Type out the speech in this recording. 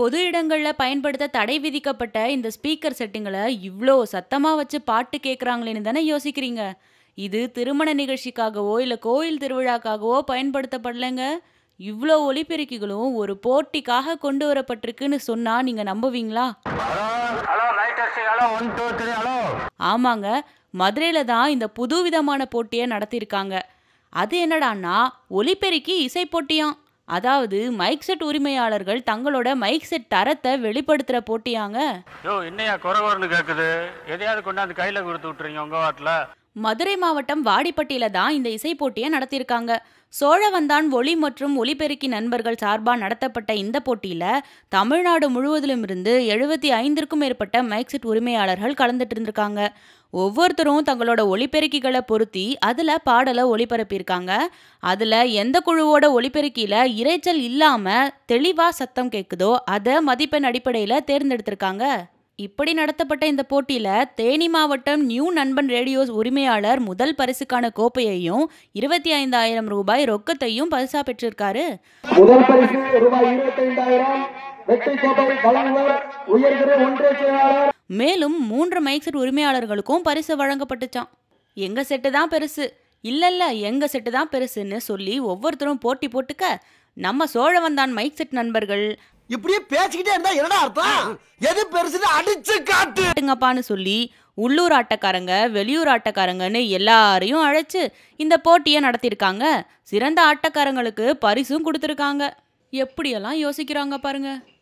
பொது இடங்களில் பயன்படுத்த தடை விதிக்கப்பட்ட இந்த ஸ்பீக்கர் செட்டிங்களை இவ்வளோ சத்தமாக வச்சு பாட்டு கேட்குறாங்களேன்னு தானே யோசிக்கிறீங்க இது திருமண நிகழ்ச்சிக்காகவோ இல்லை கோயில் திருவிழாக்காகவோ பயன்படுத்தப்படலைங்க இவ்வளோ ஒலிபெருக்கிகளும் ஒரு போட்டிக்காக கொண்டு வரப்பட்டிருக்குன்னு சொன்னா நீங்க நம்புவீங்களா ஆமாங்க மதுரையில தான் இந்த புதுவிதமான போட்டியை நடத்தியிருக்காங்க அது என்னடான்னா ஒலிபெருக்கி இசை போட்டியாம் அதாவது மைக் செட் உரிமையாளர்கள் தங்களோட மைக் செட் தரத்தை வெளிப்படுத்துகிற போட்டியாங்க ஐயோ என்னையா குறகுறன்னு கேட்குது எதையாவது கொண்டாந்து கையில் கொடுத்து விட்டுறீங்க உங்கள் வாட்டில் மதுரை மாவட்டம் வாடிப்பட்டியில தான் இந்த இசை போட்டியை நடத்தியிருக்காங்க சோழவந்தான் ஒளி மற்றும் ஒலிபெருக்கி நண்பர்கள் சார்பாக நடத்தப்பட்ட இந்த போட்டியில் தமிழ்நாடு முழுவதிலும் இருந்து எழுபத்தி ஐந்திற்கும் மேற்பட்ட மைக்செட் உரிமையாளர்கள் கலந்துட்டு இருந்திருக்காங்க ஒவ்வொருத்தரும் தங்களோட ஒலிபெருக்கிகளை பொருத்தி அதில் பாடலை ஒளிபரப்பியிருக்காங்க அதில் எந்த குழுவோட ஒலிபெருக்கியில் இறைச்சல் இல்லாமல் தெளிவாக சத்தம் கேட்குதோ அதை மதிப்பெண் அடிப்படையில் தேர்ந்தெடுத்திருக்காங்க இப்படி நடத்தப்பட்ட இந்த போட்டியில தேனி மாவட்டம் நியூ நண்பன் ரேடியோஸ் உரிமையாளர் முதல் பரிசுக்கான கோப்பையையும் இருபத்தி ஐந்தாயிரம் ரூபாய் ரொக்கத்தையும் பரிசா பெற்றிருக்காரு முதல் பரிசு ரூபாய் மேலும் மூன்று மைக் செட் உரிமையாளர்களுக்கும் பரிசு வழங்கப்பட்டுச்சான் எங்க செட்டு தான் பெருசு இல்ல இல்ல எங்க செட்டு தான் பெருசுன்னு சொல்லி ஒவ்வொருத்தரும் போட்டி போட்டுக்க நம்ம சோழவந்தான் மைக் செட் நண்பர்கள் இப்படியே பேசிக்கிட்டே இருந்தா என்னடா அர்த்தம் எது பெருசுன்னு அடிச்சு காட்டுங்கப்பான்னு சொல்லி உள்ளூர் ஆட்டக்காரங்க வெளியூர் ஆட்டக்காரங்கன்னு எல்லாரையும் அழைச்சு இந்த போட்டியை நடத்தியிருக்காங்க சிறந்த ஆட்டக்காரங்களுக்கு பரிசும் கொடுத்துருக்காங்க எப்படியெல்லாம் யோசிக்கிறாங்க பாருங்க